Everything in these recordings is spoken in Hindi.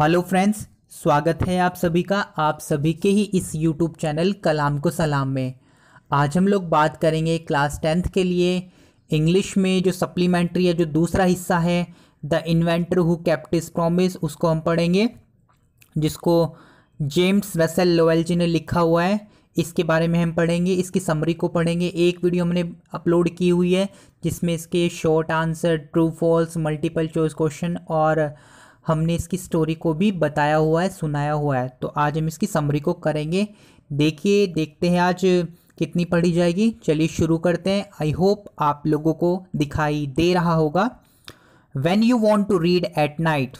हेलो फ्रेंड्स स्वागत है आप सभी का आप सभी के ही इस यूट्यूब चैनल कलाम को सलाम में आज हम लोग बात करेंगे क्लास टेंथ के लिए इंग्लिश में जो सप्लीमेंट्री है जो दूसरा हिस्सा है the inventor who kept his promise उसको हम पढ़ेंगे जिसको जेम्स रसेल लोवेल जी ने लिखा हुआ है इसके बारे में हम पढ़ेंगे इसकी समरी को पढ़ेंगे एक वीडियो हमने अपलोड की हुई है जिसमें इसके short answer true false multiple choice question और हमने इसकी स्टोरी को भी बताया हुआ है सुनाया हुआ है तो आज हम इसकी समरी को करेंगे देखिए देखते हैं आज कितनी पढ़ी जाएगी चलिए शुरू करते हैं आई होप आप लोगों को दिखाई दे रहा होगा when you want to read at night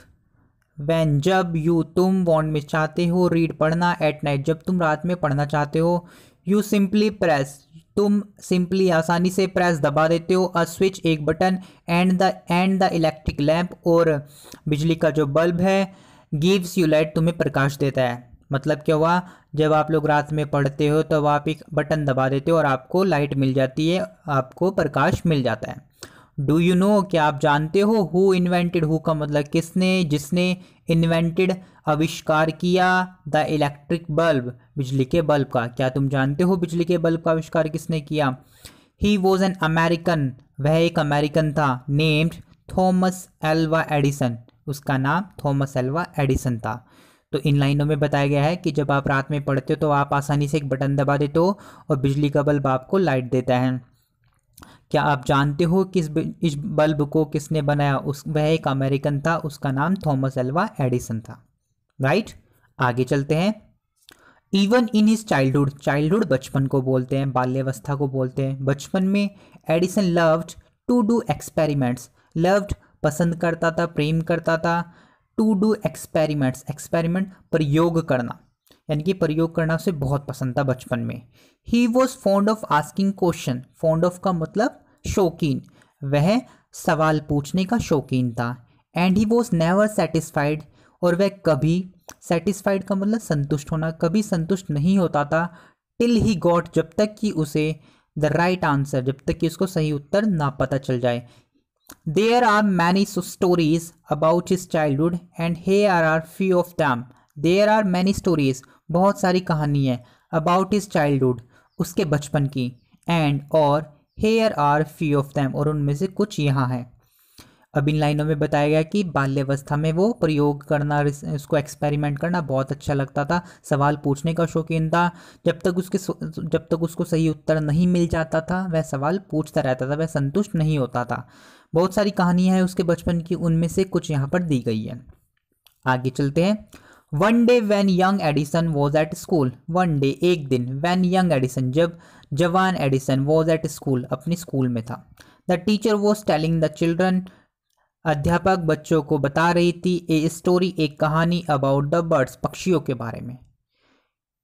when जब यू तुम वॉन्ट में चाहते हो रीड पढ़ना एट नाइट जब तुम रात में पढ़ना चाहते हो यू सिंपली प्रेस तुम सिंपली आसानी से प्रेस दबा देते हो अ स्विच एक button and the and the electric lamp और बिजली का जो बल्ब है गिव्स यू लाइट तुम्हें प्रकाश देता है मतलब क्या हुआ जब आप लोग रात में पढ़ते हो तब तो आप एक बटन दबा देते हो और आपको लाइट मिल जाती है आपको प्रकाश मिल जाता है डू यू नो क्या आप जानते हो हु इन्वेंटेड हु का मतलब किसने जिसने इन्वेंटेड आविष्कार किया द इलेक्ट्रिक बल्ब बिजली के बल्ब का क्या तुम जानते हो बिजली के बल्ब का आविष्कार किसने किया ही वॉज एन अमेरिकन वह एक अमेरिकन था नेम्ड थॉमस एल्वा एडिसन उसका नाम थॉमस एल्वा एडिसन था तो इन लाइनों में बताया गया है कि जब आप रात में पढ़ते हो तो आप आसानी से एक बटन दबा देते हो और बिजली का बल्ब आपको लाइट देता है क्या आप जानते हो किस इस बल्ब को किसने बनाया उस वह एक अमेरिकन था उसका नाम थॉमस एल्वा एडिसन था राइट आगे चलते हैं even in his childhood childhood बचपन को बोलते हैं बाल्यावस्था को बोलते हैं बचपन में Edison loved to do experiments loved पसंद करता था प्रेम करता था टू डू एक्सपेरिमेंट्स एक्सपेरिमेंट प्रयोग करना यानी कि प्रयोग करना उसे बहुत पसंद था बचपन में ही was fond of asking question fond of का मतलब शौकीन वह सवाल पूछने का शौकीन था and he was never satisfied और वह कभी सेटिस्फाइड का मतलब संतुष्ट होना कभी संतुष्ट नहीं होता था टिल ही गॉट जब तक कि उसे द राइट आंसर जब तक कि उसको सही उत्तर ना पता चल जाए there are many stories about child childhood and here are are few of them there are many stories बहुत सारी कहानी है अबाउट इज चाइल्डहुड उसके बचपन की एंड और here are few of them और उनमें से कुछ यहाँ है अब इन लाइनों में बताया गया कि बाल्यवस्था में वो प्रयोग करना उसको एक्सपेरिमेंट करना बहुत अच्छा लगता था सवाल पूछने का शौकीन था जब तक उसके जब तक उसको सही उत्तर नहीं मिल जाता था वह सवाल पूछता रहता था वह संतुष्ट नहीं होता था बहुत सारी कहानियाँ हैं उसके बचपन की उनमें से कुछ यहाँ पर दी गई है आगे चलते हैं one day when young Edison was at school one day एक दिन वैन यंग एडिसन जब जवान एडिसन वॉज एट स्कूल अपने स्कूल में था the teacher was telling the children अध्यापक बच्चों को बता रही थी ए स्टोरी एक कहानी अबाउट द बर्ड्स पक्षियों के बारे में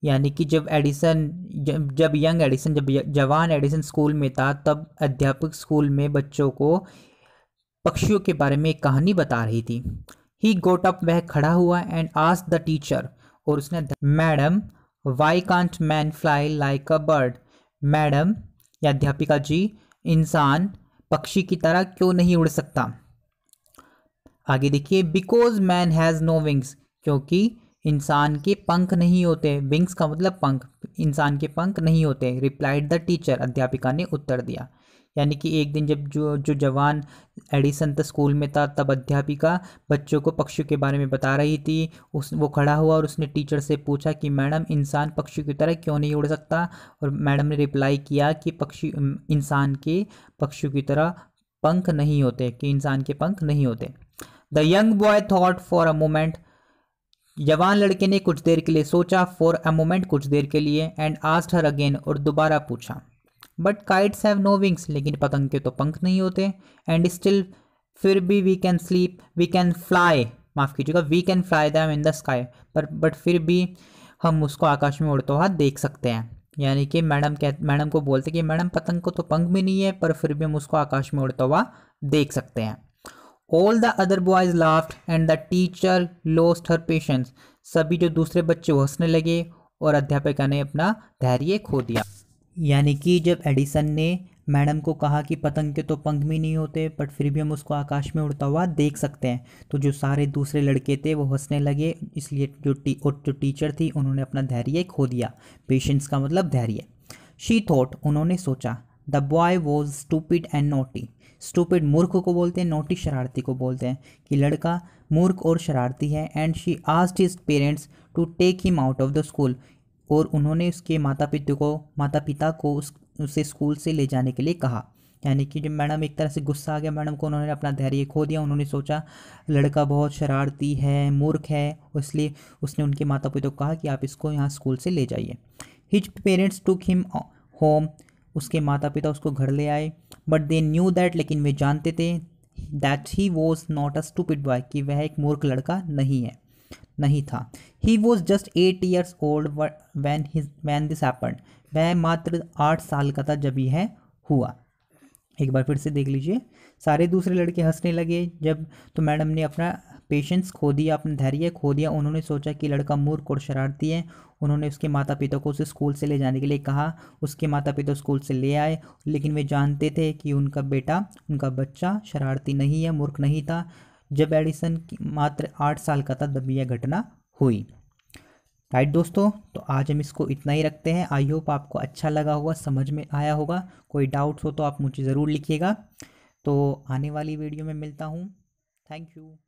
यानी कि जब एडिसन जब जब यंग एडिसन जब जवान एडिसन स्कूल में था तब अध्यापक स्कूल में बच्चों को पक्षियों के बारे में एक कहानी बता रही थी ही गोट अप वह खड़ा हुआ एंड आस्क द टीचर और उसने madam why can't man fly like a bird madam या अध्यापिका जी इंसान पक्षी की तरह क्यों नहीं उड़ सकता आगे देखिए because man has no wings क्योंकि इंसान के पंख नहीं होते विंग्स का मतलब पंख इंसान के पंख नहीं होते रिप्लाइड द टीचर अध्यापिका ने उत्तर दिया यानी कि एक दिन जब जो जो जवान एडिसन था स्कूल में था तब अध्यापिका बच्चों को पक्षियों के बारे में बता रही थी उस वो खड़ा हुआ और उसने टीचर से पूछा कि मैडम इंसान पक्षियों की तरह क्यों नहीं उड़ सकता और मैडम ने रिप्लाई किया कि पक्षी इंसान के पक्षियों की तरह पंख नहीं होते कि इंसान के पंख नहीं होते the young boy thought for a moment जवान लड़के ने कुछ देर के लिए सोचा फॉर अ मोमेंट कुछ देर के लिए एंड आस्ट हर अगेन और दोबारा पूछा but kites have no wings लेकिन पतंग के तो पंख नहीं होते एंड स्टिल फिर भी we can sleep we can fly माफ़ कीजिएगा we can fly them in the sky पर बट फिर भी हम उसको आकाश में उड़ता हुआ देख सकते हैं यानी कि मैडम कह मैडम को बोलते कि मैडम पतंग को तो पंख भी नहीं है पर फिर भी हम उसको आकाश में उड़ता हुआ देख सकते हैं all the other boys laughed and the teacher lost her patience सभी जो दूसरे बच्चे हंसने लगे और अध्यापिका ने अपना धैर्य खो दिया यानी कि जब एडिसन ने मैडम को कहा कि पतंग के तो पंख भी नहीं होते बट फिर भी हम उसको आकाश में उड़ता हुआ देख सकते हैं तो जो सारे दूसरे लड़के थे वो हंसने लगे इसलिए जो टी और जो टीचर थी उन्होंने अपना धैर्य खो दिया पेशेंस का मतलब धैर्य शी थॉट उन्होंने सोचा the boy was stupid and naughty stupid मूर्ख को बोलते हैं नोटी शरारती को बोलते हैं कि लड़का मूर्ख और शरारती है and she asked his parents to take him out of the school और उन्होंने उसके माता पिता को माता पिता को उस उसे स्कूल से ले जाने के लिए कहा यानी कि जब मैडम एक तरह से गुस्सा आ गया मैडम को उन्होंने अपना धैर्य खो दिया उन्होंने सोचा लड़का बहुत शरारती है मूर्ख है इसलिए उसने उनके माता पिता को कहा कि आप इसको यहाँ स्कूल से ले जाइए his parents to him home उसके माता पिता उसको घर ले आए बट दे न्यू दैट लेकिन वे जानते थे that he was not a stupid boy कि वह एक मूर्ख लड़का नहीं है नहीं था he was just eight years old when his when this happen वह मात्र आठ साल का था जब यह हुआ एक बार फिर से देख लीजिए सारे दूसरे लड़के हंसने लगे जब तो मैडम ने अपना पेशेंस खो दिया अपने धैर्य खो दिया उन्होंने सोचा कि लड़का मूर्ख और शरारती है उन्होंने उसके माता पिता को उसे स्कूल से ले जाने के लिए कहा उसके माता पिता स्कूल से ले आए लेकिन वे जानते थे कि उनका बेटा उनका बच्चा शरारती नहीं है मूर्ख नहीं था जब एडिसन की मात्र आठ साल का था तब यह घटना हुई राइट दोस्तों तो आज हम इसको इतना ही रखते हैं आई होप आपको अच्छा लगा होगा समझ में आया होगा कोई डाउट्स हो तो आप मुझे ज़रूर लिखिएगा तो आने वाली वीडियो में मिलता हूँ थैंक यू